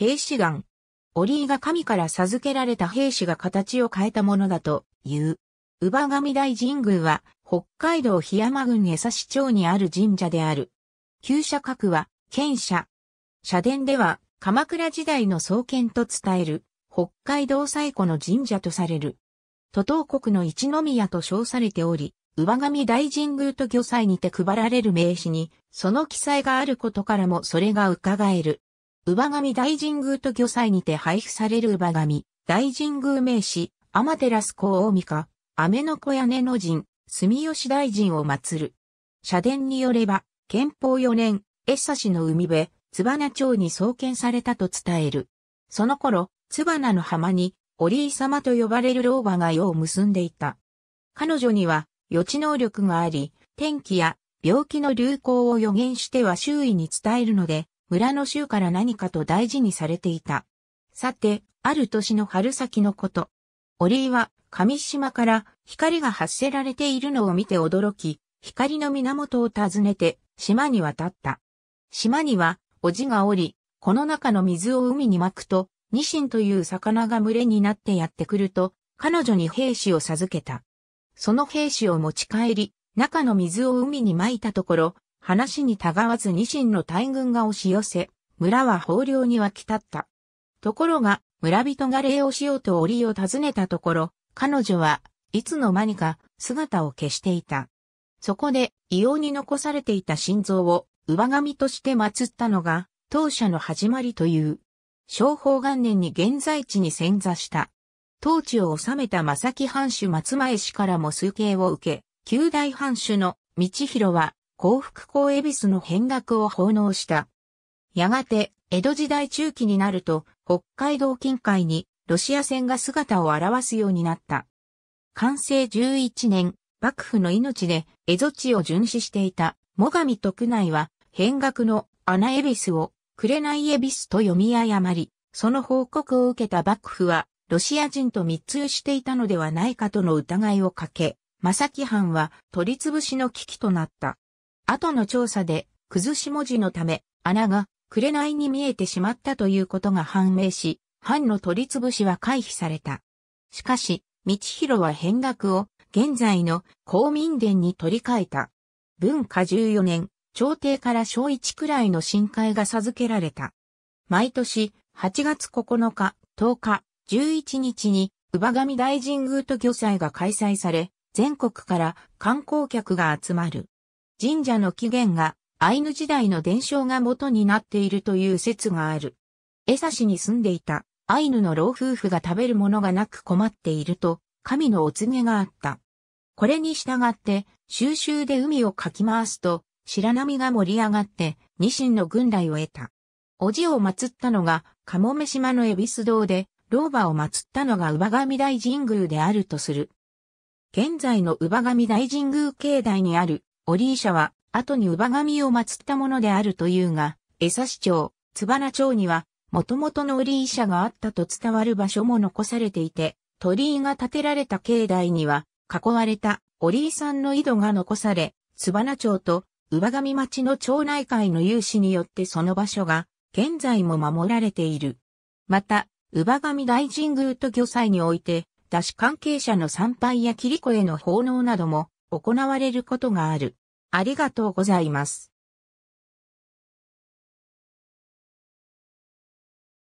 兵士岩。折井が神から授けられた兵士が形を変えたものだという。乳母神大神宮は、北海道檜山郡江差町にある神社である。旧社格は、剣社。社殿では、鎌倉時代の創建と伝える、北海道最古の神社とされる。都道国の一宮と称されており、上神大神宮と御祭にて配られる名詞に、その記載があることからもそれが伺える。馬神大神宮と御祭にて配布される馬神、大神宮名士、天照公大神、雨の子屋根の神、住吉大臣を祀る。社殿によれば、憲法4年、江差氏の海辺、津花町に創建されたと伝える。その頃、津花の浜に、折井様と呼ばれる老婆が世を結んでいた。彼女には、予知能力があり、天気や病気の流行を予言しては周囲に伝えるので、村の衆から何かと大事にされていた。さて、ある年の春先のこと。折井は上島から光が発せられているのを見て驚き、光の源を訪ねて島に渡った。島には、おじがおり、この中の水を海にまくと、ニシンという魚が群れになってやってくると、彼女に兵士を授けた。その兵士を持ち帰り、中の水を海に撒いたところ、話にたがわずニシンの大軍が押し寄せ、村は豊漁に沸き立った。ところが、村人が礼をしようと折を訪ねたところ、彼女はいつの間にか姿を消していた。そこで、異様に残されていた心臓を、上神として祀ったのが、当社の始まりという、昭法元年に現在地に潜座した。当地を治めた正木藩主松前氏からも崇敬を受け、旧大藩主の道広は、幸福校恵比寿の変額を奉納した。やがて、江戸時代中期になると、北海道近海にロシア船が姿を現すようになった。完成11年、幕府の命で江戸地を巡視していた最上徳内は、変額の穴恵比寿を、紅恵比寿と読み誤り、その報告を受けた幕府は、ロシア人と密通していたのではないかとの疑いをかけ、正木藩は取り潰しの危機となった。後の調査で、崩し文字のため、穴が、くれないに見えてしまったということが判明し、藩の取り潰しは回避された。しかし、道広は変額を、現在の公民殿に取り替えた。文化14年、朝廷から小一くらいの深海が授けられた。毎年、8月9日、10日、11日に、馬神大神宮と魚祭が開催され、全国から観光客が集まる。神社の起源がアイヌ時代の伝承が元になっているという説がある。江差市に住んでいたアイヌの老夫婦が食べるものがなく困っていると神のお告げがあった。これに従って収集で海をかき回すと白波が盛り上がってニシンの軍来を得た。おじを祀ったのがカモメ島のエビス堂で老婆を祀ったのが馬神大神宮であるとする。現在の馬神大神宮境内にあるオリーシャは、後に乳母神を祀ったものであるというが、江差町、津原町には、もとのオリーシャがあったと伝わる場所も残されていて、鳥居が建てられた境内には、囲われたオリーさんの井戸が残され、津原町と乳母神町の町内会の有志によってその場所が、現在も守られている。また、乳母神大神宮と御祭において、出し関係者の参拝や切子への奉納なども行われることがある。ありがとうございます。